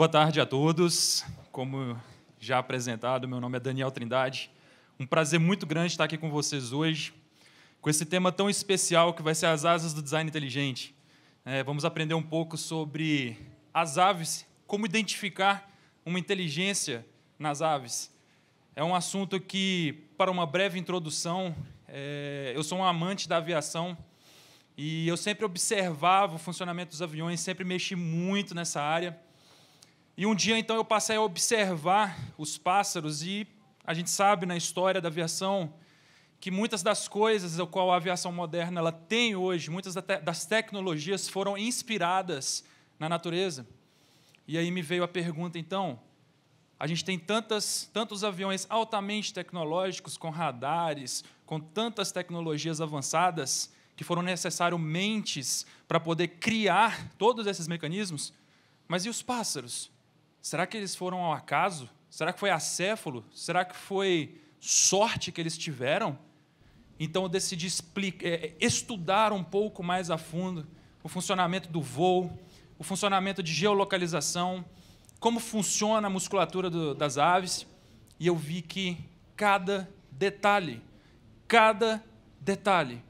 Boa tarde a todos. Como já apresentado, meu nome é Daniel Trindade. Um prazer muito grande estar aqui com vocês hoje, com esse tema tão especial que vai ser as asas do design inteligente. É, vamos aprender um pouco sobre as aves, como identificar uma inteligência nas aves. É um assunto que, para uma breve introdução, é, eu sou um amante da aviação e eu sempre observava o funcionamento dos aviões, sempre mexi muito nessa área. E um dia então eu passei a observar os pássaros e a gente sabe na história da aviação que muitas das coisas ao qual a aviação moderna ela tem hoje, muitas das tecnologias foram inspiradas na natureza. E aí me veio a pergunta então, a gente tem tantas, tantos aviões altamente tecnológicos, com radares, com tantas tecnologias avançadas, que foram necessárias mentes para poder criar todos esses mecanismos. Mas e os pássaros? Será que eles foram ao acaso? Será que foi acéfalo? Será que foi sorte que eles tiveram? Então eu decidi explicar, é, é, estudar um pouco mais a fundo o funcionamento do voo, o funcionamento de geolocalização, como funciona a musculatura do, das aves, e eu vi que cada detalhe, cada detalhe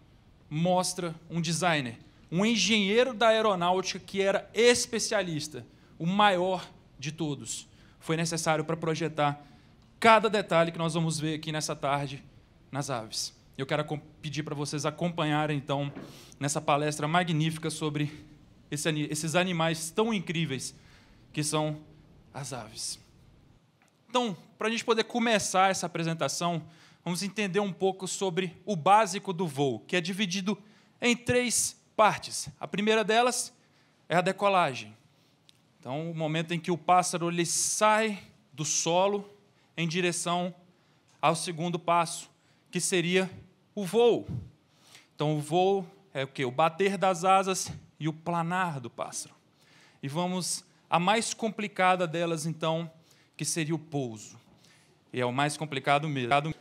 mostra um designer, um engenheiro da aeronáutica que era especialista, o maior de todos. Foi necessário para projetar cada detalhe que nós vamos ver aqui nessa tarde nas aves. Eu quero pedir para vocês acompanharem, então, nessa palestra magnífica sobre esse, esses animais tão incríveis que são as aves. Então, para a gente poder começar essa apresentação, vamos entender um pouco sobre o básico do voo, que é dividido em três partes. A primeira delas é a decolagem. Então, o momento em que o pássaro ele sai do solo em direção ao segundo passo, que seria o voo. Então, o voo é o que? O bater das asas e o planar do pássaro. E vamos à mais complicada delas, então, que seria o pouso. E é o mais complicado mesmo.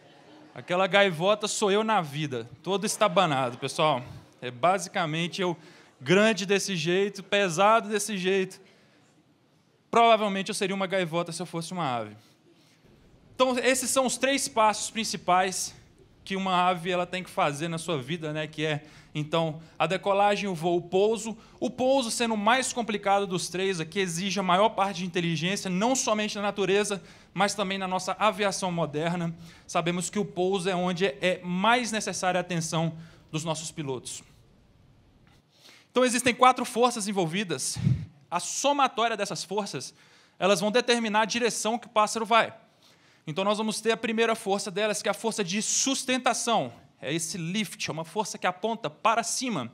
Aquela gaivota sou eu na vida, todo estabanado, pessoal. É basicamente eu grande desse jeito, pesado desse jeito, Provavelmente eu seria uma gaivota se eu fosse uma ave. Então, esses são os três passos principais que uma ave ela tem que fazer na sua vida, né? Que é então a decolagem, o voo, o pouso. O pouso sendo o mais complicado dos três, que exige a maior parte de inteligência, não somente na natureza, mas também na nossa aviação moderna. Sabemos que o pouso é onde é, é mais necessária a atenção dos nossos pilotos. Então existem quatro forças envolvidas a somatória dessas forças, elas vão determinar a direção que o pássaro vai. Então nós vamos ter a primeira força delas, que é a força de sustentação. É esse lift, é uma força que aponta para cima.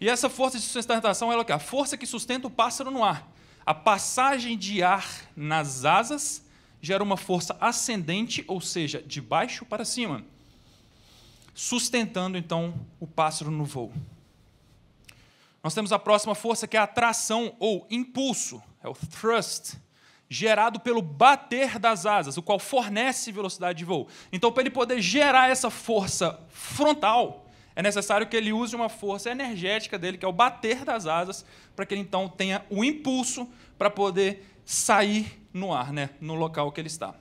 E essa força de sustentação é a força que sustenta o pássaro no ar. A passagem de ar nas asas gera uma força ascendente, ou seja, de baixo para cima, sustentando então o pássaro no voo. Nós temos a próxima força que é a atração ou impulso, é o thrust, gerado pelo bater das asas, o qual fornece velocidade de voo. Então, para ele poder gerar essa força frontal, é necessário que ele use uma força energética dele, que é o bater das asas, para que ele então tenha o impulso para poder sair no ar, né? no local que ele está.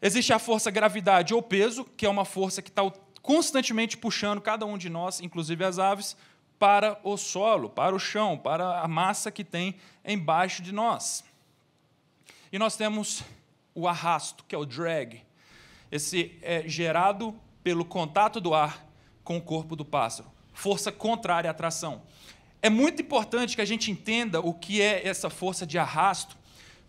Existe a força gravidade ou peso, que é uma força que está constantemente puxando cada um de nós, inclusive as aves, para o solo, para o chão, para a massa que tem embaixo de nós. E nós temos o arrasto, que é o drag. Esse é gerado pelo contato do ar com o corpo do pássaro. Força contrária à atração. É muito importante que a gente entenda o que é essa força de arrasto,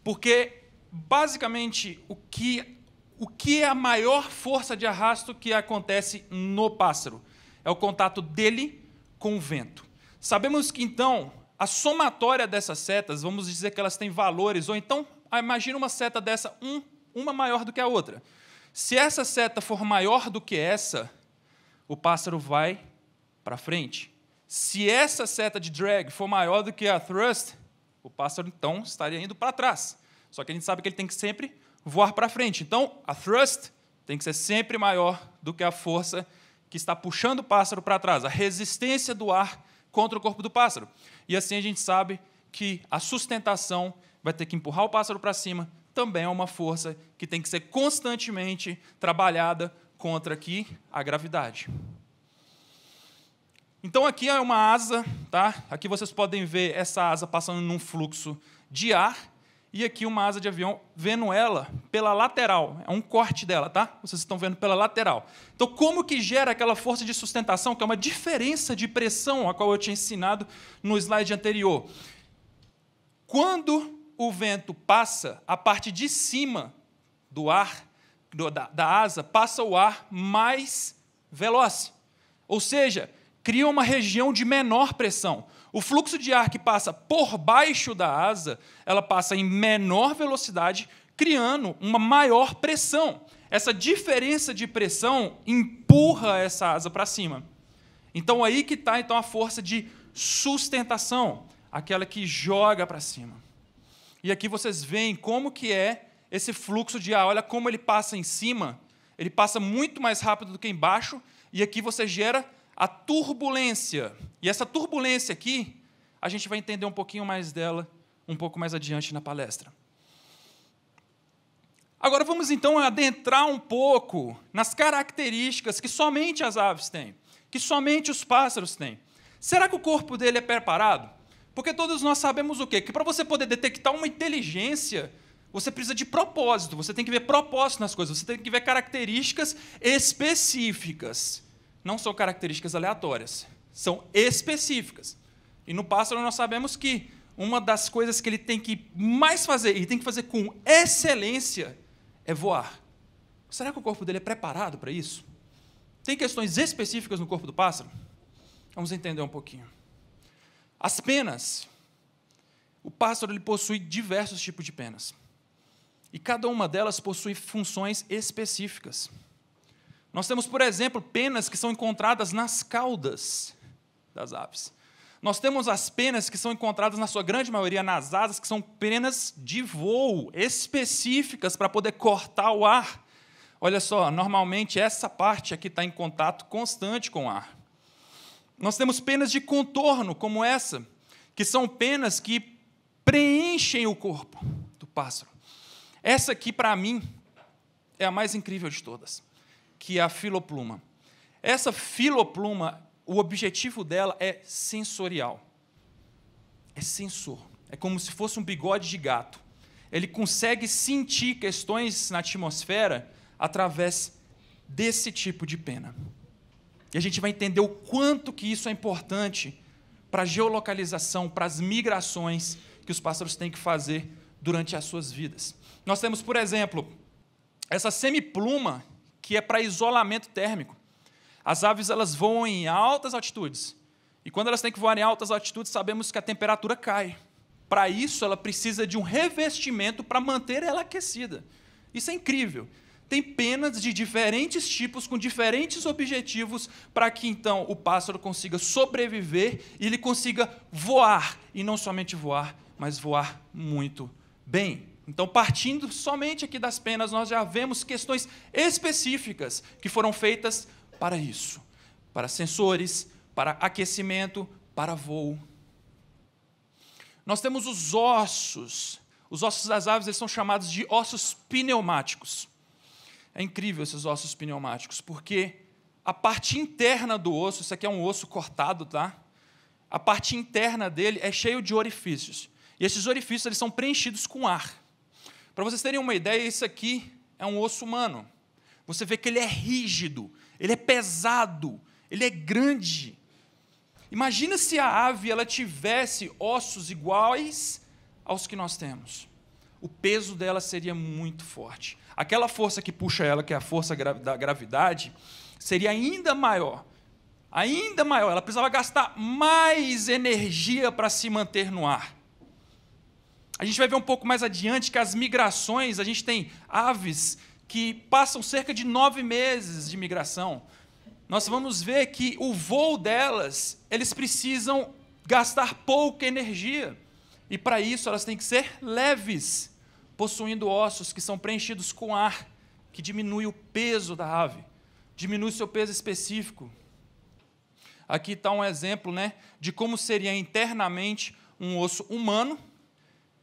porque basicamente o que, o que é a maior força de arrasto que acontece no pássaro? É o contato dele com o vento. Sabemos que então a somatória dessas setas, vamos dizer que elas têm valores, ou então ah, imagina uma seta dessa, um, uma maior do que a outra. Se essa seta for maior do que essa, o pássaro vai para frente. Se essa seta de drag for maior do que a thrust, o pássaro então estaria indo para trás. Só que a gente sabe que ele tem que sempre voar para frente. Então, a thrust tem que ser sempre maior do que a força que está puxando o pássaro para trás, a resistência do ar contra o corpo do pássaro. E assim a gente sabe que a sustentação vai ter que empurrar o pássaro para cima, também é uma força que tem que ser constantemente trabalhada contra aqui a gravidade. Então aqui é uma asa, tá? Aqui vocês podem ver essa asa passando num fluxo de ar e aqui uma asa de avião vendo ela pela lateral. É um corte dela, tá? Vocês estão vendo pela lateral. Então, como que gera aquela força de sustentação, que é uma diferença de pressão, a qual eu tinha ensinado no slide anterior? Quando o vento passa, a parte de cima do ar, do, da, da asa, passa o ar mais veloz. Ou seja, cria uma região de menor pressão. O fluxo de ar que passa por baixo da asa, ela passa em menor velocidade, criando uma maior pressão. Essa diferença de pressão empurra essa asa para cima. Então aí que está então a força de sustentação, aquela que joga para cima. E aqui vocês veem como que é esse fluxo de ar. Olha como ele passa em cima. Ele passa muito mais rápido do que embaixo. E aqui você gera a turbulência. E essa turbulência aqui, a gente vai entender um pouquinho mais dela um pouco mais adiante na palestra. Agora vamos então adentrar um pouco nas características que somente as aves têm, que somente os pássaros têm. Será que o corpo dele é preparado? Porque todos nós sabemos o quê? Que para você poder detectar uma inteligência, você precisa de propósito, você tem que ver propósito nas coisas, você tem que ver características específicas não são características aleatórias, são específicas. E no pássaro nós sabemos que uma das coisas que ele tem que mais fazer, e tem que fazer com excelência, é voar. Será que o corpo dele é preparado para isso? Tem questões específicas no corpo do pássaro? Vamos entender um pouquinho. As penas. O pássaro ele possui diversos tipos de penas. E cada uma delas possui funções específicas. Nós temos, por exemplo, penas que são encontradas nas caudas das aves. Nós temos as penas que são encontradas, na sua grande maioria, nas asas, que são penas de voo específicas para poder cortar o ar. Olha só, normalmente essa parte aqui está em contato constante com o ar. Nós temos penas de contorno, como essa, que são penas que preenchem o corpo do pássaro. Essa aqui, para mim, é a mais incrível de todas que é a filopluma. Essa filopluma, o objetivo dela é sensorial. É sensor. É como se fosse um bigode de gato. Ele consegue sentir questões na atmosfera através desse tipo de pena. E a gente vai entender o quanto que isso é importante para a geolocalização, para as migrações que os pássaros têm que fazer durante as suas vidas. Nós temos, por exemplo, essa semipluma que é para isolamento térmico. As aves elas voam em altas altitudes. E quando elas têm que voar em altas altitudes, sabemos que a temperatura cai. Para isso, ela precisa de um revestimento para manter ela aquecida. Isso é incrível. Tem penas de diferentes tipos, com diferentes objetivos, para que então o pássaro consiga sobreviver e ele consiga voar. E não somente voar, mas voar muito bem. Então, partindo somente aqui das penas, nós já vemos questões específicas que foram feitas para isso: para sensores, para aquecimento, para voo. Nós temos os ossos. Os ossos das aves eles são chamados de ossos pneumáticos. É incrível esses ossos pneumáticos, porque a parte interna do osso, isso aqui é um osso cortado, tá? A parte interna dele é cheio de orifícios. E esses orifícios eles são preenchidos com ar. Para vocês terem uma ideia, esse aqui é um osso humano. Você vê que ele é rígido, ele é pesado, ele é grande. Imagina se a ave ela tivesse ossos iguais aos que nós temos. O peso dela seria muito forte. Aquela força que puxa ela, que é a força da gravidade, seria ainda maior. Ainda maior. Ela precisava gastar mais energia para se manter no ar. A gente vai ver um pouco mais adiante que as migrações, a gente tem aves que passam cerca de nove meses de migração. Nós vamos ver que o voo delas, eles precisam gastar pouca energia. E para isso elas têm que ser leves, possuindo ossos que são preenchidos com ar, que diminui o peso da ave, diminui seu peso específico. Aqui está um exemplo né, de como seria internamente um osso humano,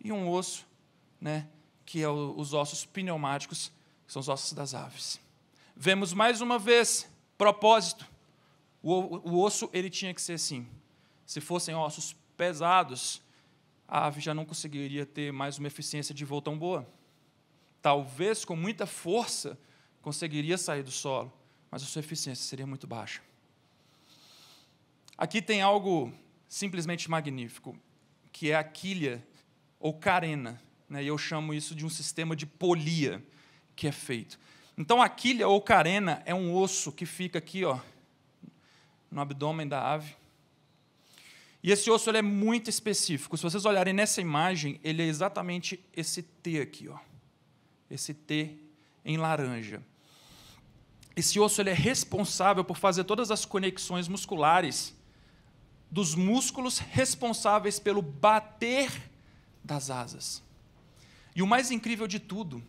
e um osso, né, que é o, os ossos pneumáticos, que são os ossos das aves. Vemos mais uma vez propósito. O, o osso ele tinha que ser assim. Se fossem ossos pesados, a ave já não conseguiria ter mais uma eficiência de voo tão boa. Talvez com muita força conseguiria sair do solo, mas a sua eficiência seria muito baixa. Aqui tem algo simplesmente magnífico, que é a quilha ou carena. Né? E eu chamo isso de um sistema de polia que é feito. Então, a quilha ou carena é um osso que fica aqui, ó, no abdômen da ave. E esse osso ele é muito específico. Se vocês olharem nessa imagem, ele é exatamente esse T aqui, ó. Esse T em laranja. Esse osso ele é responsável por fazer todas as conexões musculares dos músculos responsáveis pelo bater das asas. E o mais incrível de tudo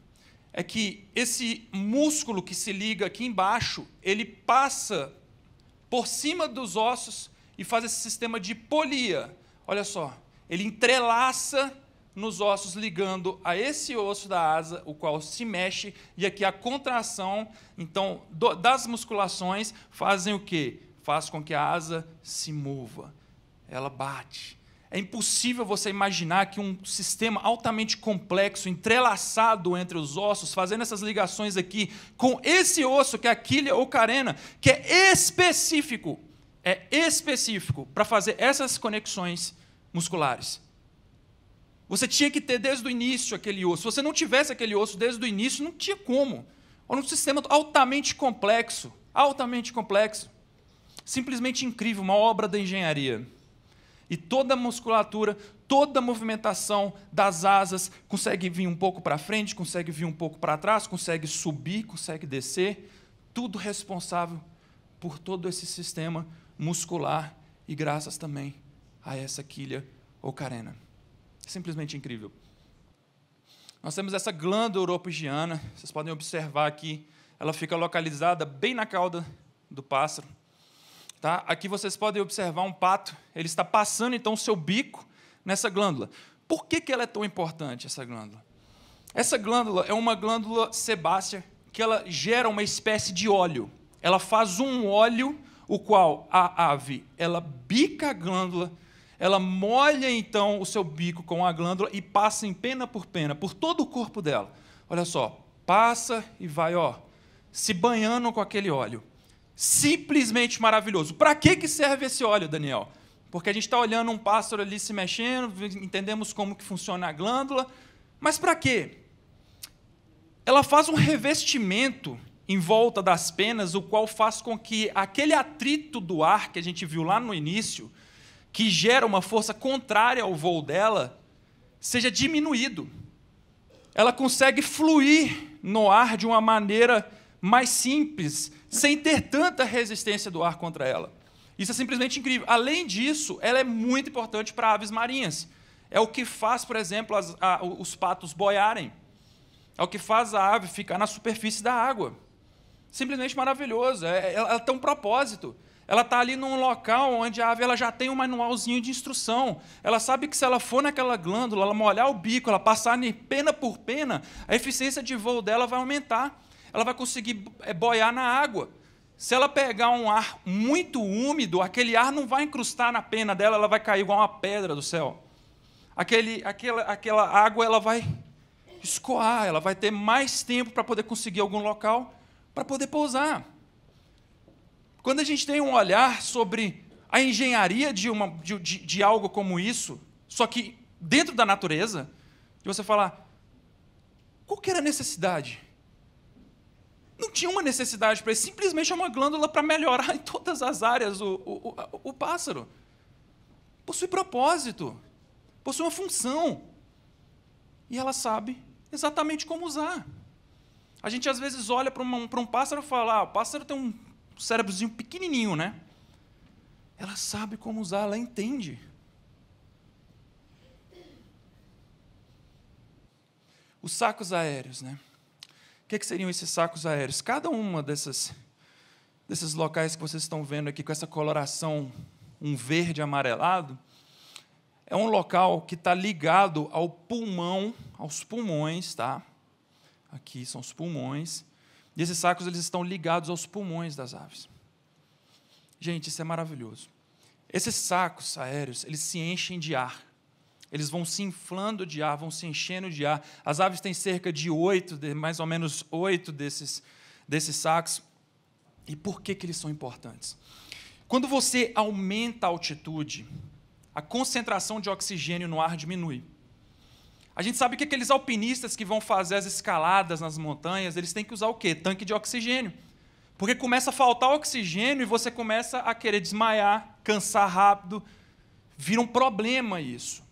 é que esse músculo que se liga aqui embaixo, ele passa por cima dos ossos e faz esse sistema de polia. Olha só, ele entrelaça nos ossos ligando a esse osso da asa, o qual se mexe, e aqui a contração, então, do, das musculações fazem o quê? Faz com que a asa se mova. Ela bate, é impossível você imaginar que um sistema altamente complexo, entrelaçado entre os ossos, fazendo essas ligações aqui, com esse osso, que é a quilha ou carena, que é específico, é específico para fazer essas conexões musculares. Você tinha que ter desde o início aquele osso. Se você não tivesse aquele osso desde o início, não tinha como. Era um sistema altamente complexo, altamente complexo. Simplesmente incrível, uma obra da engenharia. E toda a musculatura, toda a movimentação das asas consegue vir um pouco para frente, consegue vir um pouco para trás, consegue subir, consegue descer. Tudo responsável por todo esse sistema muscular e graças também a essa quilha ou carena. Simplesmente incrível. Nós temos essa glândula europigiana, vocês podem observar aqui, ela fica localizada bem na cauda do pássaro. Tá? Aqui vocês podem observar um pato, ele está passando então o seu bico nessa glândula. Por que, que ela é tão importante, essa glândula? Essa glândula é uma glândula sebácea que ela gera uma espécie de óleo. Ela faz um óleo, o qual a ave ela bica a glândula, ela molha então o seu bico com a glândula e passa em pena por pena por todo o corpo dela. Olha só, passa e vai, ó, se banhando com aquele óleo simplesmente maravilhoso. Para que, que serve esse óleo, Daniel? Porque a gente está olhando um pássaro ali se mexendo, entendemos como que funciona a glândula, mas para quê? Ela faz um revestimento em volta das penas, o qual faz com que aquele atrito do ar que a gente viu lá no início, que gera uma força contrária ao voo dela, seja diminuído. Ela consegue fluir no ar de uma maneira mais simples, sem ter tanta resistência do ar contra ela. Isso é simplesmente incrível. Além disso, ela é muito importante para aves marinhas. É o que faz, por exemplo, as, a, os patos boiarem. É o que faz a ave ficar na superfície da água. Simplesmente maravilhoso. É, é ela, ela tem um propósito. Ela está ali num local onde a ave ela já tem um manualzinho de instrução. Ela sabe que se ela for naquela glândula, ela molhar o bico, ela passar pena por pena, a eficiência de voo dela vai aumentar ela vai conseguir eh, boiar na água. Se ela pegar um ar muito úmido, aquele ar não vai incrustar na pena dela, ela vai cair igual uma pedra do céu. Aquele, aquela, aquela água ela vai escoar, ela vai ter mais tempo para poder conseguir algum local para poder pousar. Quando a gente tem um olhar sobre a engenharia de, uma, de, de, de algo como isso, só que dentro da natureza, e você falar, qual que era a necessidade? não tinha uma necessidade para isso. Simplesmente é uma glândula para melhorar em todas as áreas o, o, o, o pássaro. Possui propósito, possui uma função. E ela sabe exatamente como usar. A gente às vezes olha para um, um pássaro e fala: ah, o pássaro tem um cérebrozinho pequenininho, né? Ela sabe como usar, ela entende. Os sacos aéreos, né? O que, que seriam esses sacos aéreos? Cada uma dessas desses locais que vocês estão vendo aqui com essa coloração um verde amarelado é um local que está ligado ao pulmão, aos pulmões, tá? Aqui são os pulmões. E esses sacos eles estão ligados aos pulmões das aves. Gente, isso é maravilhoso. Esses sacos aéreos, eles se enchem de ar eles vão se inflando de ar, vão se enchendo de ar. As aves têm cerca de oito, mais ou menos oito desses, desses sacos. E por que, que eles são importantes? Quando você aumenta a altitude, a concentração de oxigênio no ar diminui. A gente sabe que aqueles alpinistas que vão fazer as escaladas nas montanhas, eles têm que usar o quê? Tanque de oxigênio. Porque começa a faltar oxigênio e você começa a querer desmaiar, cansar rápido. Vira um problema isso.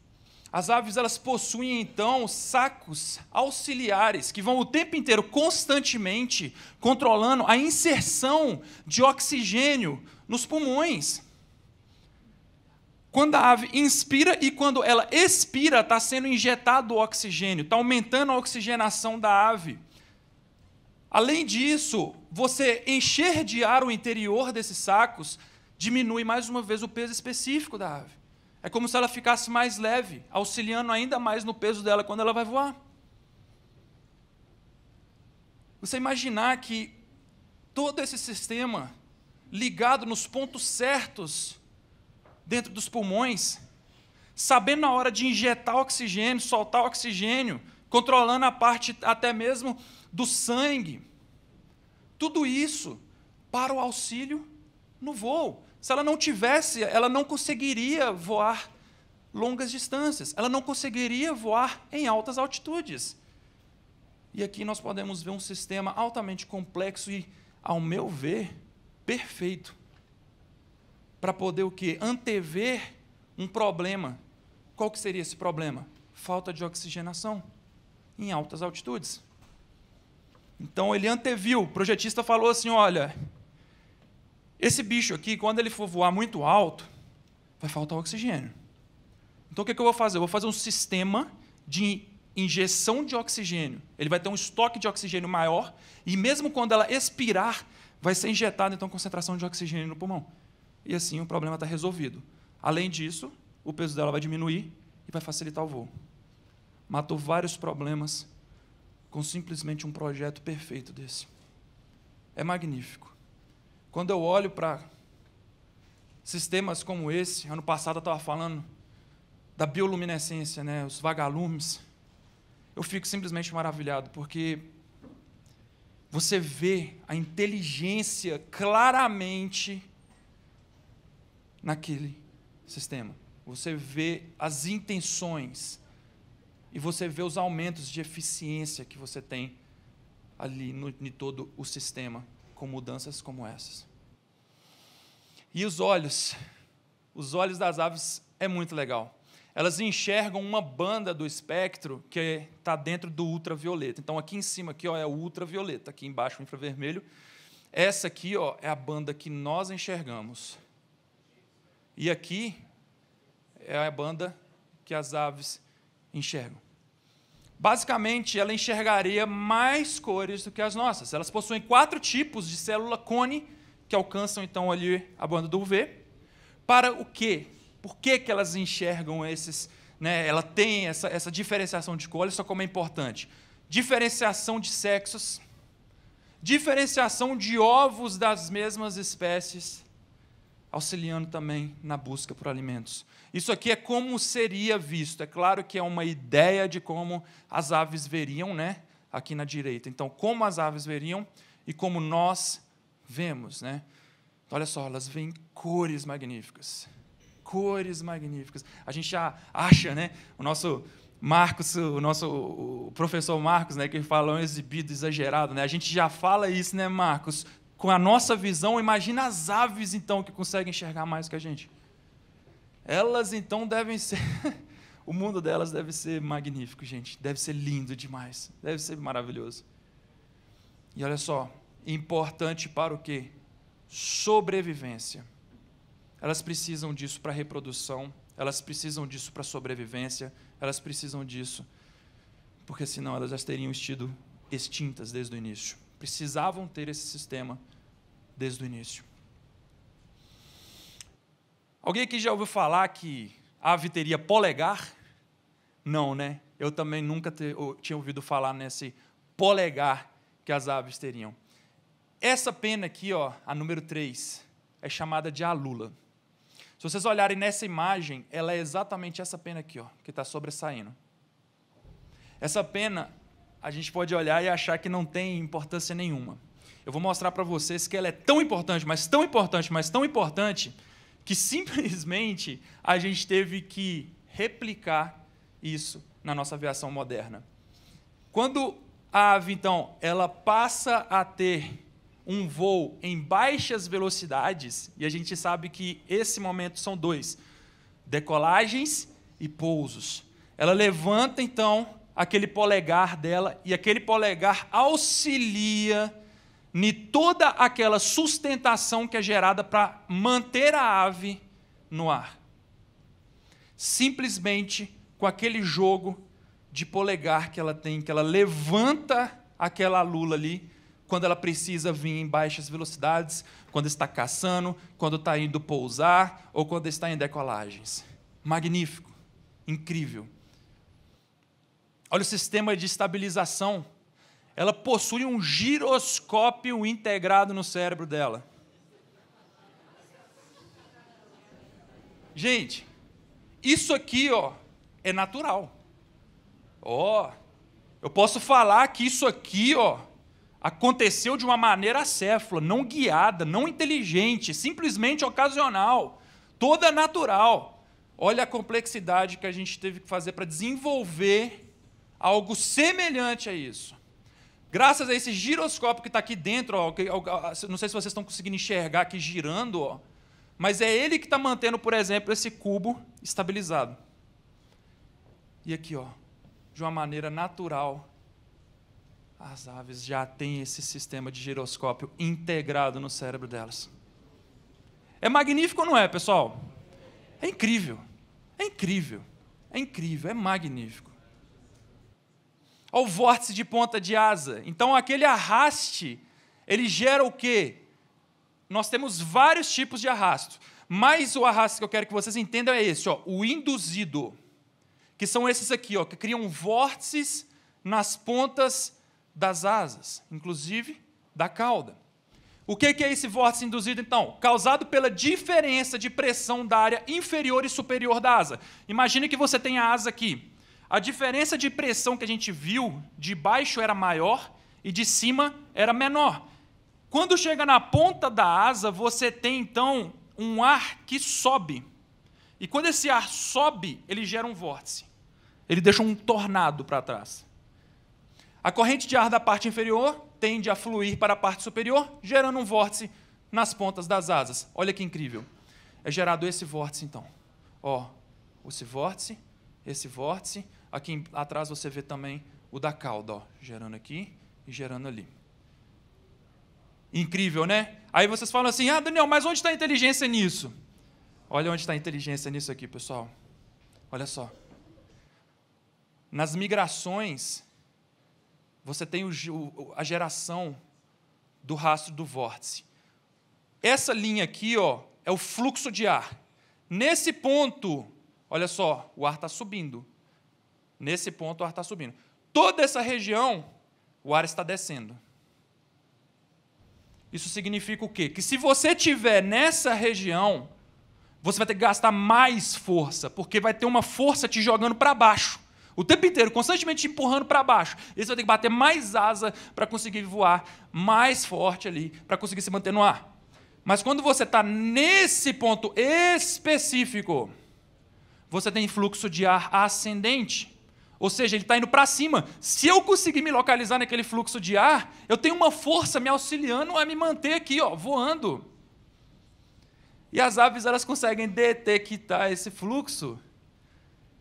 As aves elas possuem então sacos auxiliares que vão o tempo inteiro constantemente controlando a inserção de oxigênio nos pulmões. Quando a ave inspira e quando ela expira, está sendo injetado o oxigênio, está aumentando a oxigenação da ave. Além disso, você encher de ar o interior desses sacos diminui mais uma vez o peso específico da ave. É como se ela ficasse mais leve, auxiliando ainda mais no peso dela quando ela vai voar. Você imaginar que todo esse sistema ligado nos pontos certos dentro dos pulmões, sabendo a hora de injetar oxigênio, soltar oxigênio, controlando a parte até mesmo do sangue. Tudo isso para o auxílio no voo. Se ela não tivesse, ela não conseguiria voar longas distâncias, ela não conseguiria voar em altas altitudes. E aqui nós podemos ver um sistema altamente complexo e, ao meu ver, perfeito para poder o quê? Antever um problema. Qual que seria esse problema? Falta de oxigenação em altas altitudes. Então ele anteviu. O projetista falou assim: olha, esse bicho aqui, quando ele for voar muito alto, vai faltar oxigênio. Então o que, é que eu vou fazer? Eu vou fazer um sistema de injeção de oxigênio. Ele vai ter um estoque de oxigênio maior e mesmo quando ela expirar, vai ser injetada então concentração de oxigênio no pulmão. E assim o problema está resolvido. Além disso, o peso dela vai diminuir e vai facilitar o voo. Matou vários problemas com simplesmente um projeto perfeito desse. É magnífico. Quando eu olho para sistemas como esse, ano passado eu estava falando da bioluminescência, né, os vagalumes, eu fico simplesmente maravilhado, porque você vê a inteligência claramente naquele sistema. Você vê as intenções e você vê os aumentos de eficiência que você tem ali no, em todo o sistema com mudanças como essas. E os olhos, os olhos das aves é muito legal. Elas enxergam uma banda do espectro que está dentro do ultravioleta. Então aqui em cima aqui ó, é o ultravioleta, aqui embaixo o infravermelho. Essa aqui ó, é a banda que nós enxergamos. E aqui é a banda que as aves enxergam basicamente ela enxergaria mais cores do que as nossas. Elas possuem quatro tipos de célula cone que alcançam então ali a banda do UV. Para o quê? Por que, que elas enxergam esses, né? Ela tem essa, essa diferenciação de cores, só como é importante. Diferenciação de sexos, diferenciação de ovos das mesmas espécies, auxiliando também na busca por alimentos. Isso aqui é como seria visto. É claro que é uma ideia de como as aves veriam, né? Aqui na direita. Então, como as aves veriam e como nós vemos, né? Então, olha só, elas veem cores magníficas. Cores magníficas. A gente já acha, né? O nosso Marcos, o nosso o professor Marcos, né, que fala é um exibido exagerado, né? A gente já fala isso, né, Marcos? com a nossa visão, imagina as aves então que conseguem enxergar mais que a gente. Elas então devem ser. o mundo delas deve ser magnífico, gente. Deve ser lindo demais. Deve ser maravilhoso. E olha só, importante para o quê? Sobrevivência. Elas precisam disso para reprodução, elas precisam disso para sobrevivência, elas precisam disso, porque senão elas já teriam sido extintas desde o início. Precisavam ter esse sistema desde o início. Alguém aqui já ouviu falar que a ave teria polegar? Não, né? Eu também nunca te, tinha ouvido falar nesse polegar que as aves teriam. Essa pena aqui, ó, a número 3, é chamada de alula. Se vocês olharem nessa imagem, ela é exatamente essa pena aqui, ó, que está sobressaindo. Essa pena, a gente pode olhar e achar que não tem importância nenhuma eu vou mostrar para vocês que ela é tão importante, mas tão importante, mas tão importante, que simplesmente a gente teve que replicar isso na nossa aviação moderna. Quando a ave, então, ela passa a ter um voo em baixas velocidades, e a gente sabe que esse momento são dois: decolagens e pousos. Ela levanta, então, aquele polegar dela, e aquele polegar auxilia ni toda aquela sustentação que é gerada para manter a ave no ar. Simplesmente com aquele jogo de polegar que ela tem, que ela levanta aquela lula ali quando ela precisa vir em baixas velocidades, quando está caçando, quando está indo pousar ou quando está em decolagens. Magnífico, incrível. Olha o sistema de estabilização ela possui um giroscópio integrado no cérebro dela. Gente, isso aqui, ó, é natural. Ó, eu posso falar que isso aqui, ó, aconteceu de uma maneira acéfala, não guiada, não inteligente, simplesmente ocasional, toda natural. Olha a complexidade que a gente teve que fazer para desenvolver algo semelhante a isso. Graças a esse giroscópio que está aqui dentro, ó, não sei se vocês estão conseguindo enxergar aqui girando, ó, mas é ele que está mantendo, por exemplo, esse cubo estabilizado. E aqui, ó, de uma maneira natural, as aves já têm esse sistema de giroscópio integrado no cérebro delas. É magnífico ou não é, pessoal? É incrível. É incrível. É incrível, é magnífico ao vórtice de ponta de asa. Então aquele arraste, ele gera o quê? Nós temos vários tipos de arrasto, mas o arrasto que eu quero que vocês entendam é esse, ó, o induzido, que são esses aqui, ó, que criam vórtices nas pontas das asas, inclusive da cauda. O que é esse vórtice induzido, então? Causado pela diferença de pressão da área inferior e superior da asa. Imagine que você tem a asa aqui. A diferença de pressão que a gente viu de baixo era maior e de cima era menor. Quando chega na ponta da asa, você tem então um ar que sobe. E quando esse ar sobe, ele gera um vórtice. Ele deixa um tornado para trás. A corrente de ar da parte inferior tende a fluir para a parte superior, gerando um vórtice nas pontas das asas. Olha que incrível. É gerado esse vórtice então. Ó, esse vórtice, esse vórtice, Aqui atrás você vê também o da cauda, ó, gerando aqui e gerando ali. Incrível, né? Aí vocês falam assim: ah, Daniel, mas onde está a inteligência nisso? Olha onde está a inteligência nisso aqui, pessoal. Olha só. Nas migrações, você tem o, o, a geração do rastro do vórtice. Essa linha aqui ó, é o fluxo de ar. Nesse ponto, olha só, o ar está subindo. Nesse ponto, o ar está subindo. Toda essa região, o ar está descendo. Isso significa o quê? Que se você tiver nessa região, você vai ter que gastar mais força, porque vai ter uma força te jogando para baixo. O tempo inteiro, constantemente te empurrando para baixo. E você vai ter que bater mais asa para conseguir voar mais forte ali, para conseguir se manter no ar. Mas quando você está nesse ponto específico, você tem fluxo de ar ascendente. Ou seja, ele está indo para cima. Se eu conseguir me localizar naquele fluxo de ar, eu tenho uma força me auxiliando a me manter aqui, ó, voando. E as aves elas conseguem detectar esse fluxo.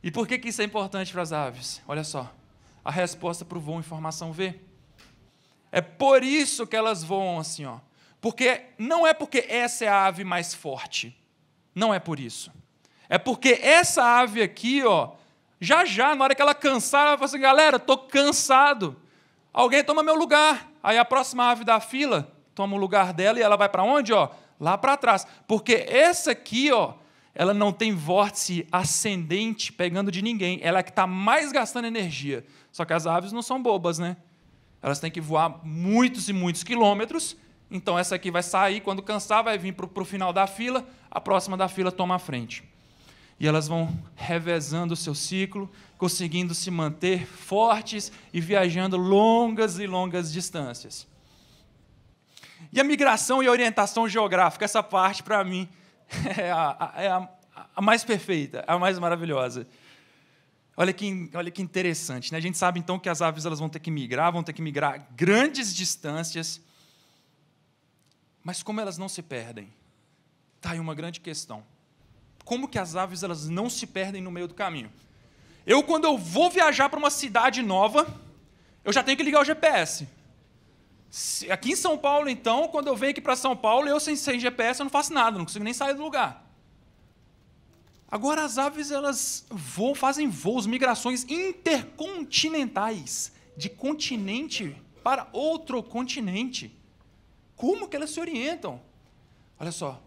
E por que, que isso é importante para as aves? Olha só, a resposta para o voo em formação V. É por isso que elas voam assim, ó. Porque não é porque essa é a ave mais forte. Não é por isso. É porque essa ave aqui, ó, já já, na hora que ela cansar, ela fala assim: galera, estou cansado. Alguém toma meu lugar. Aí a próxima ave da fila toma o lugar dela e ela vai para onde? Ó? Lá para trás. Porque essa aqui, ó, ela não tem vórtice ascendente pegando de ninguém. Ela é que está mais gastando energia. Só que as aves não são bobas, né? Elas têm que voar muitos e muitos quilômetros. Então essa aqui vai sair, quando cansar, vai vir para o final da fila, a próxima da fila toma a frente e elas vão revezando o seu ciclo, conseguindo se manter fortes e viajando longas e longas distâncias. E a migração e a orientação geográfica, essa parte para mim é, a, é a, a, mais perfeita, é a mais maravilhosa. Olha que, olha que interessante, né? A gente sabe então que as aves elas vão ter que migrar, vão ter que migrar grandes distâncias, mas como elas não se perdem? Tá aí uma grande questão como que as aves elas não se perdem no meio do caminho. Eu, quando eu vou viajar para uma cidade nova, eu já tenho que ligar o GPS. Aqui em São Paulo, então, quando eu venho aqui para São Paulo, eu sem, sem GPS eu não faço nada, não consigo nem sair do lugar. Agora as aves elas voam, fazem voos, migrações intercontinentais, de continente para outro continente. Como que elas se orientam? Olha só,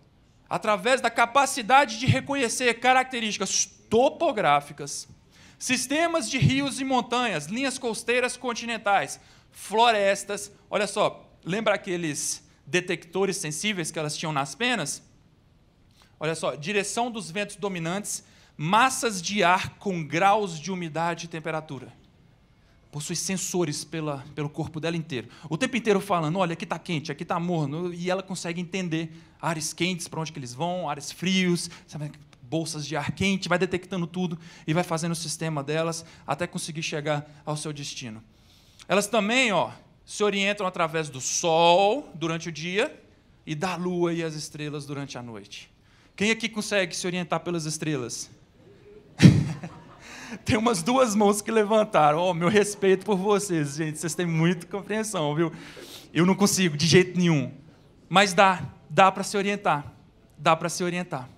através da capacidade de reconhecer características topográficas, sistemas de rios e montanhas, linhas costeiras continentais, florestas. Olha só, lembra aqueles detectores sensíveis que elas tinham nas penas? Olha só, direção dos ventos dominantes, massas de ar com graus de umidade e temperatura possui sensores pela, pelo corpo dela inteiro. O tempo inteiro falando, olha, aqui está quente, aqui está morno, e ela consegue entender ares quentes, para onde que eles vão, ares frios, sabe? bolsas de ar quente, vai detectando tudo e vai fazendo o sistema delas até conseguir chegar ao seu destino. Elas também ó, se orientam através do sol durante o dia e da lua e as estrelas durante a noite. Quem aqui consegue se orientar pelas estrelas? Tem umas duas mãos que levantaram. Ó, oh, meu respeito por vocês, gente. Vocês têm muita compreensão, viu? Eu não consigo de jeito nenhum. Mas dá, dá para se orientar. Dá para se orientar.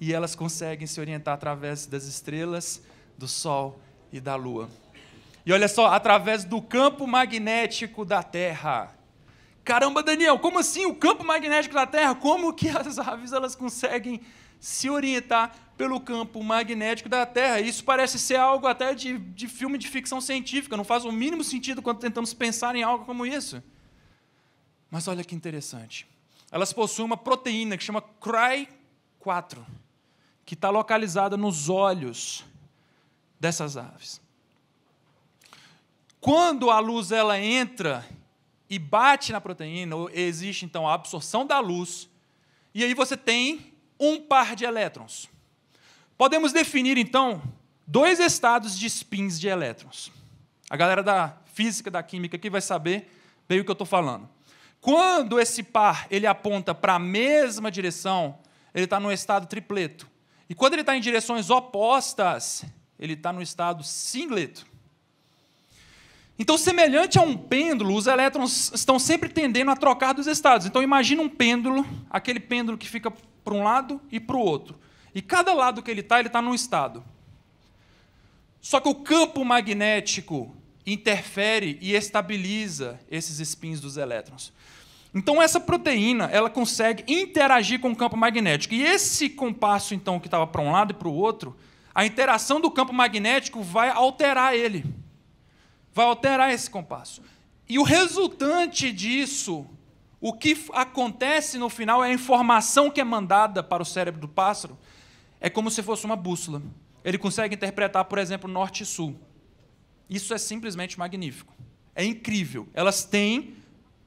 E elas conseguem se orientar através das estrelas, do sol e da lua. E olha só, através do campo magnético da Terra. Caramba, Daniel, como assim o campo magnético da Terra? Como que as aves elas conseguem se orientar pelo campo magnético da Terra. Isso parece ser algo até de, de filme de ficção científica, não faz o mínimo sentido quando tentamos pensar em algo como isso. Mas olha que interessante. Elas possuem uma proteína que chama CRY4, que está localizada nos olhos dessas aves. Quando a luz ela entra e bate na proteína, existe então a absorção da luz, e aí você tem um par de elétrons. Podemos definir, então, dois estados de spins de elétrons. A galera da física, da química aqui vai saber bem o que eu estou falando. Quando esse par ele aponta para a mesma direção, ele está no estado tripleto. E quando ele está em direções opostas, ele está no estado singleto. Então, semelhante a um pêndulo, os elétrons estão sempre tendendo a trocar dos estados. Então, imagine um pêndulo, aquele pêndulo que fica para um lado e para o outro. E cada lado que ele está, ele está num estado. Só que o campo magnético interfere e estabiliza esses espinhos dos elétrons. Então essa proteína, ela consegue interagir com o campo magnético. E esse compasso então que estava para um lado e para o outro, a interação do campo magnético vai alterar ele. Vai alterar esse compasso. E o resultante disso o que acontece no final é a informação que é mandada para o cérebro do pássaro. É como se fosse uma bússola. Ele consegue interpretar, por exemplo, norte e sul. Isso é simplesmente magnífico. É incrível. Elas têm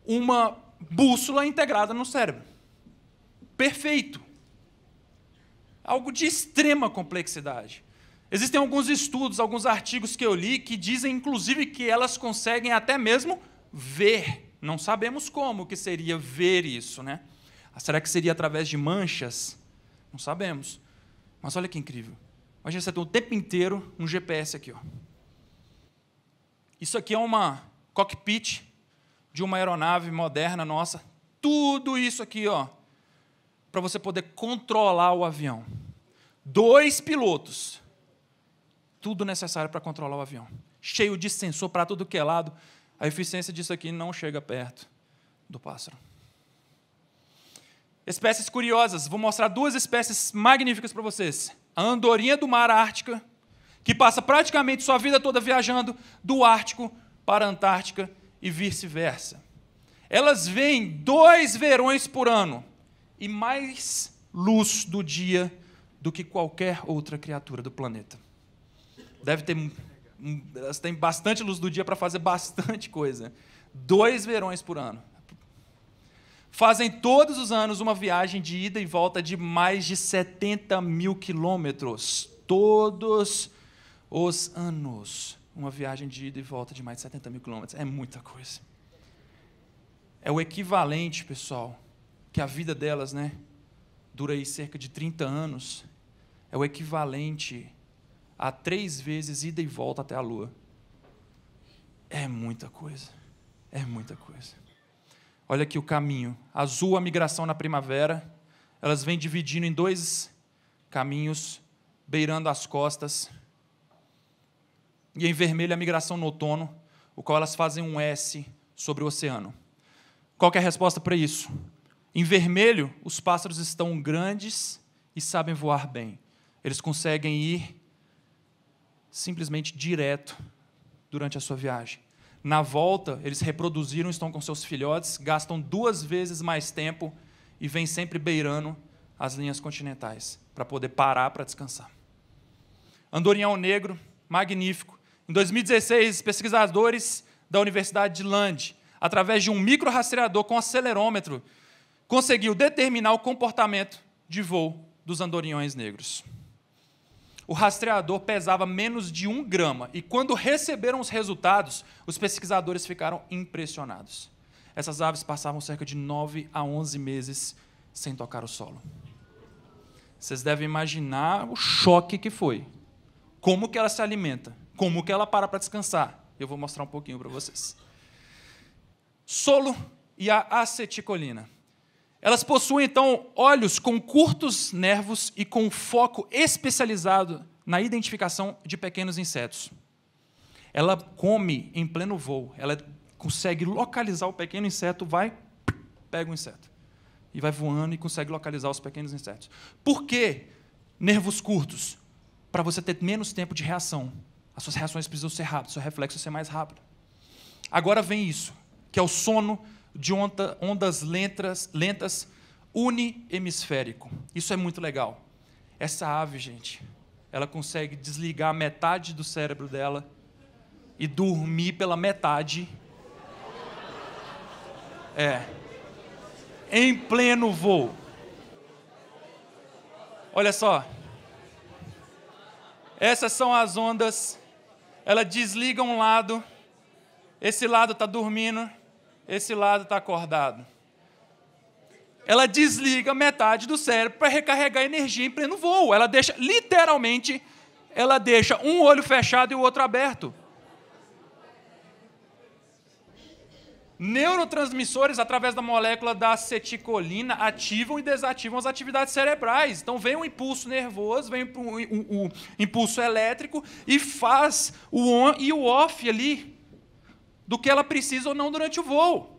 uma bússola integrada no cérebro. Perfeito. Algo de extrema complexidade. Existem alguns estudos, alguns artigos que eu li que dizem, inclusive, que elas conseguem até mesmo ver não sabemos como que seria ver isso, né? Será que seria através de manchas? Não sabemos. Mas olha que incrível. Imagina você tem o tempo inteiro um GPS aqui. Ó. Isso aqui é uma cockpit de uma aeronave moderna nossa. Tudo isso aqui, ó, para você poder controlar o avião. Dois pilotos. Tudo necessário para controlar o avião. Cheio de sensor para tudo que é lado. A eficiência disso aqui não chega perto do pássaro. Espécies curiosas. Vou mostrar duas espécies magníficas para vocês. A andorinha do mar Ártica, que passa praticamente sua vida toda viajando do Ártico para a Antártica e vice-versa. Elas vêm dois verões por ano e mais luz do dia do que qualquer outra criatura do planeta. Deve ter elas têm bastante luz do dia para fazer bastante coisa. Dois verões por ano. Fazem todos os anos uma viagem de ida e volta de mais de 70 mil quilômetros. Todos os anos. Uma viagem de ida e volta de mais de 70 mil quilômetros. É muita coisa. É o equivalente, pessoal, que a vida delas, né? Dura aí cerca de 30 anos. É o equivalente a três vezes ida e volta até a lua. É muita coisa. É muita coisa. Olha aqui o caminho. Azul, a migração na primavera. Elas vêm dividindo em dois caminhos, beirando as costas. E em vermelho, a migração no outono, o qual elas fazem um S sobre o oceano. Qual é a resposta para isso? Em vermelho, os pássaros estão grandes e sabem voar bem. Eles conseguem ir simplesmente direto durante a sua viagem. Na volta, eles reproduziram, estão com seus filhotes, gastam duas vezes mais tempo e vêm sempre beirando as linhas continentais para poder parar para descansar. Andorinhão negro, magnífico. Em 2016, pesquisadores da Universidade de Lund, através de um microrastreador com acelerômetro, conseguiu determinar o comportamento de voo dos andorinhões negros o rastreador pesava menos de um grama. E quando receberam os resultados, os pesquisadores ficaram impressionados. Essas aves passavam cerca de 9 a 11 meses sem tocar o solo. Vocês devem imaginar o choque que foi. Como que ela se alimenta? Como que ela para para descansar? Eu vou mostrar um pouquinho para vocês. Solo e a aceticolina. Elas possuem, então, olhos com curtos nervos e com foco especializado na identificação de pequenos insetos. Ela come em pleno voo, ela consegue localizar o pequeno inseto, vai, pega o inseto. E vai voando e consegue localizar os pequenos insetos. Por que nervos curtos? Para você ter menos tempo de reação. As suas reações precisam ser rápidas, seu reflexo ser mais rápido. Agora vem isso, que é o sono de onda, ondas lentas, lentas hemisférico. Isso é muito legal. Essa ave, gente, ela consegue desligar metade do cérebro dela e dormir pela metade. É. Em pleno voo. Olha só. Essas são as ondas. Ela desliga um lado. Esse lado está dormindo esse lado está acordado. Ela desliga metade do cérebro para recarregar energia em pleno voo. Ela deixa, literalmente, ela deixa um olho fechado e o outro aberto. Neurotransmissores, através da molécula da aceticolina, ativam e desativam as atividades cerebrais. Então, vem um impulso nervoso, vem um, um, um impulso elétrico e faz o on e o off ali do que ela precisa ou não durante o voo.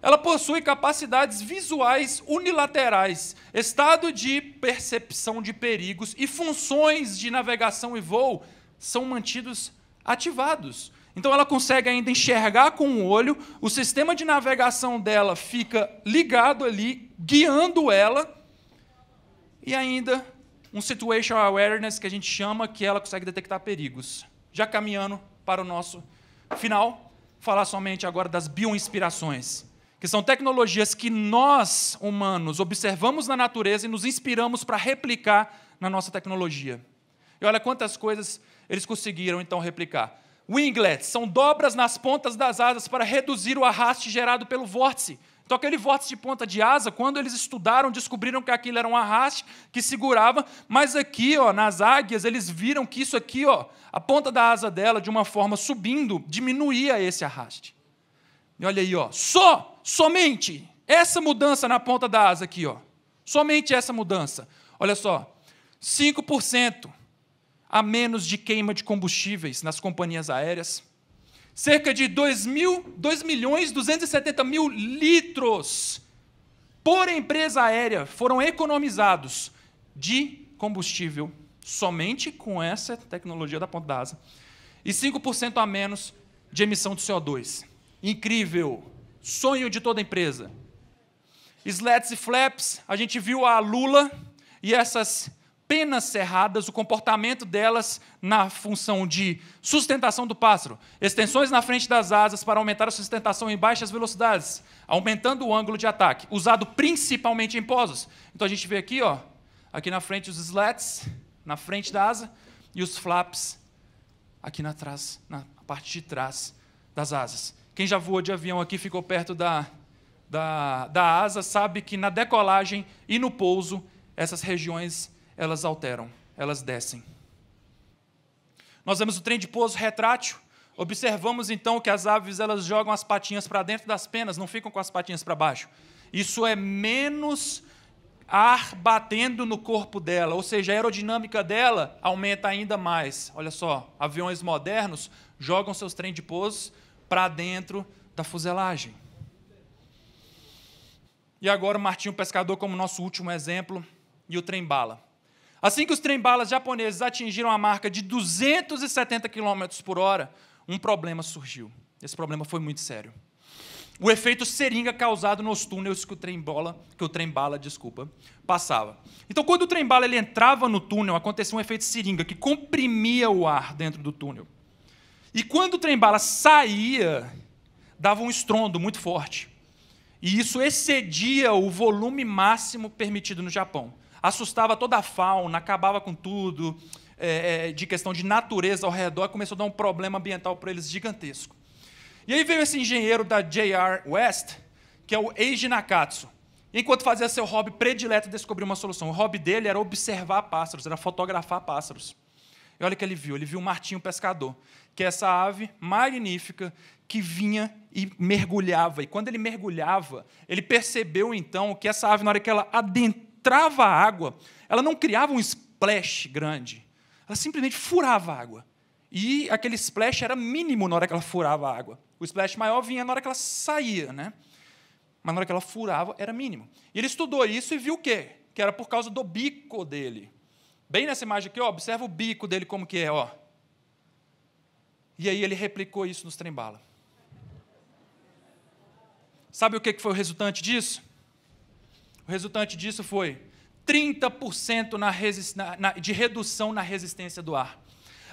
Ela possui capacidades visuais unilaterais, estado de percepção de perigos e funções de navegação e voo são mantidos ativados. Então ela consegue ainda enxergar com o olho, o sistema de navegação dela fica ligado ali, guiando ela, e ainda um situational awareness que a gente chama que ela consegue detectar perigos. Já caminhando para o nosso final, falar somente agora das bioinspirações, que são tecnologias que nós, humanos, observamos na natureza e nos inspiramos para replicar na nossa tecnologia. E olha quantas coisas eles conseguiram então replicar. Winglets são dobras nas pontas das asas para reduzir o arraste gerado pelo vórtice. Então, aquele vórtice de ponta de asa, quando eles estudaram, descobriram que aquilo era um arraste que segurava, mas aqui, ó, nas águias, eles viram que isso aqui, ó, a ponta da asa dela, de uma forma subindo, diminuía esse arraste. E olha aí, ó, só, somente essa mudança na ponta da asa aqui, ó, somente essa mudança. Olha só, 5% a menos de queima de combustíveis nas companhias aéreas cerca de 2, mil, 2 milhões 270 mil litros por empresa aérea foram economizados de combustível somente com essa tecnologia da ponta da asa e 5% a menos de emissão de CO2. Incrível! Sonho de toda empresa. Slats e flaps, a gente viu a Lula e essas penas cerradas, o comportamento delas na função de sustentação do pássaro, extensões na frente das asas para aumentar a sustentação em baixas velocidades, aumentando o ângulo de ataque, usado principalmente em pousos. Então a gente vê aqui, ó, aqui na frente os slats, na frente da asa, e os flaps aqui na, trás, na parte de trás das asas. Quem já voou de avião aqui, ficou perto da, da, da asa, sabe que na decolagem e no pouso, essas regiões elas alteram, elas descem. Nós vemos o trem de pouso retrátil. Observamos então que as aves elas jogam as patinhas para dentro das penas, não ficam com as patinhas para baixo. Isso é menos ar batendo no corpo dela, ou seja, a aerodinâmica dela aumenta ainda mais. Olha só, aviões modernos jogam seus trem de pouso para dentro da fuselagem. E agora o Martinho Pescador como nosso último exemplo e o trem bala. Assim que os trem-balas japoneses atingiram a marca de 270 km por hora, um problema surgiu. Esse problema foi muito sério. O efeito seringa causado nos túneis que o trem-bala, que o trem-bala, desculpa, passava. Então, quando o trem-bala ele entrava no túnel, acontecia um efeito seringa que comprimia o ar dentro do túnel. E quando o trem-bala saía, dava um estrondo muito forte. E isso excedia o volume máximo permitido no Japão assustava toda a fauna, acabava com tudo, é, é, de questão de natureza ao redor, começou a dar um problema ambiental para eles gigantesco. E aí veio esse engenheiro da J.R. West, que é o Eiji Nakatsu. Enquanto fazia seu hobby predileto, descobriu uma solução. O hobby dele era observar pássaros, era fotografar pássaros. E olha o que ele viu: ele viu o Martinho Pescador, que é essa ave magnífica que vinha e mergulhava. E quando ele mergulhava, ele percebeu então que essa ave, na hora que ela adentrou, trava a água, ela não criava um splash grande. Ela simplesmente furava a água. E aquele splash era mínimo na hora que ela furava a água. O splash maior vinha na hora que ela saía, né? Mas na hora que ela furava, era mínimo. E ele estudou isso e viu o quê? Que era por causa do bico dele. Bem nessa imagem aqui, ó, observa o bico dele como que é, ó. E aí ele replicou isso nos trembala. Sabe o que foi o resultante disso? O resultante disso foi 30% na na, na, de redução na resistência do ar.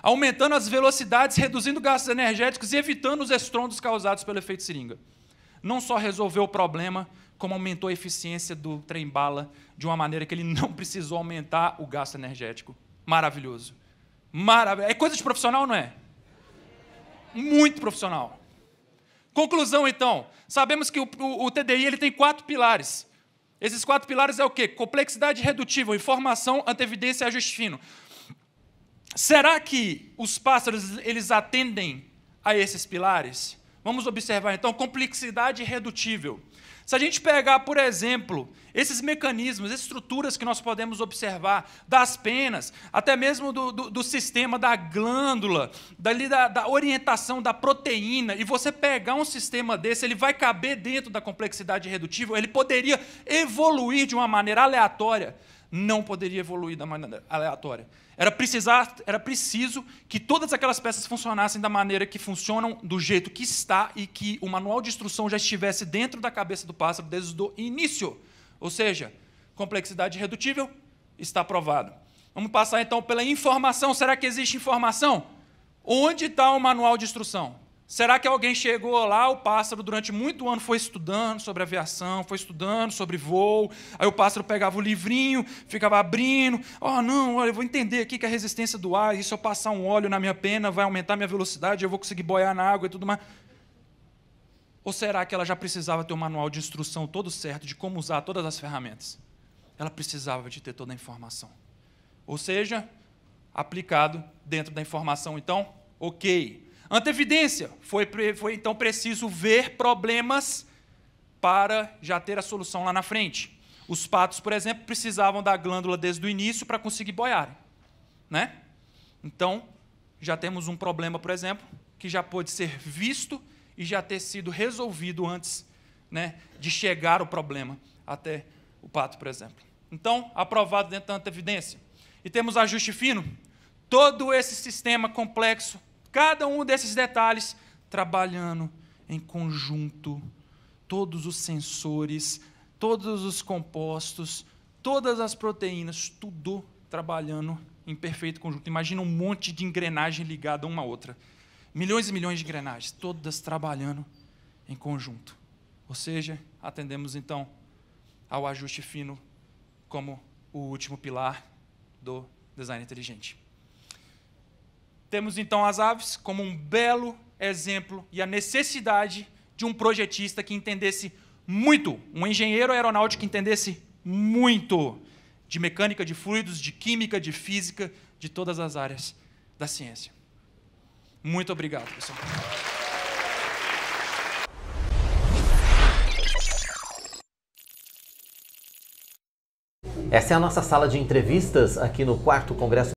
Aumentando as velocidades, reduzindo gastos energéticos e evitando os estrondos causados pelo efeito seringa. Não só resolveu o problema, como aumentou a eficiência do trem-bala de uma maneira que ele não precisou aumentar o gasto energético. Maravilhoso. Maravilhoso. É coisa de profissional, não é? Muito profissional. Conclusão, então. Sabemos que o, o, o TDI ele tem quatro pilares esses quatro pilares é o quê? Complexidade redutível, informação, antevidência e ajuste fino. Será que os pássaros eles atendem a esses pilares? Vamos observar então complexidade redutível. Se a gente pegar, por exemplo, esses mecanismos, estruturas que nós podemos observar, das penas, até mesmo do, do, do sistema da glândula, dali da, da, orientação da proteína, e você pegar um sistema desse, ele vai caber dentro da complexidade redutiva. ele poderia evoluir de uma maneira aleatória? Não poderia evoluir da maneira aleatória. Era, precisar, era preciso que todas aquelas peças funcionassem da maneira que funcionam, do jeito que está e que o manual de instrução já estivesse dentro da cabeça do pássaro desde o início. Ou seja, complexidade redutível está aprovado. Vamos passar então pela informação. Será que existe informação? Onde está o manual de instrução? Será que alguém chegou lá, o pássaro durante muito ano foi estudando sobre aviação, foi estudando sobre voo, aí o pássaro pegava o livrinho, ficava abrindo, oh não, olha, eu vou entender aqui que a resistência do ar, e se eu passar um óleo na minha pena, vai aumentar minha velocidade, eu vou conseguir boiar na água e tudo mais. Ou será que ela já precisava ter o um manual de instrução todo certo de como usar todas as ferramentas? Ela precisava de ter toda a informação. Ou seja, aplicado dentro da informação, então, ok Antevidência. Foi, foi então preciso ver problemas para já ter a solução lá na frente. Os patos, por exemplo, precisavam da glândula desde o início para conseguir boiar. Né? Então, já temos um problema, por exemplo, que já pode ser visto e já ter sido resolvido antes né, de chegar o problema até o pato, por exemplo. Então, aprovado dentro da antevidência E temos ajuste fino. Todo esse sistema complexo Cada um desses detalhes trabalhando em conjunto, todos os sensores, todos os compostos, todas as proteínas, tudo trabalhando em perfeito conjunto. Imagina um monte de engrenagem ligada uma à outra. Milhões e milhões de engrenagens, todas trabalhando em conjunto. Ou seja, atendemos então ao ajuste fino como o último pilar do design inteligente. Temos então as aves como um belo exemplo e a necessidade de um projetista que entendesse muito, um engenheiro aeronáutico que entendesse muito de mecânica de fluidos, de química, de física, de todas as áreas da ciência. Muito obrigado, pessoal. Essa é a nossa sala de entrevistas aqui no quarto Congresso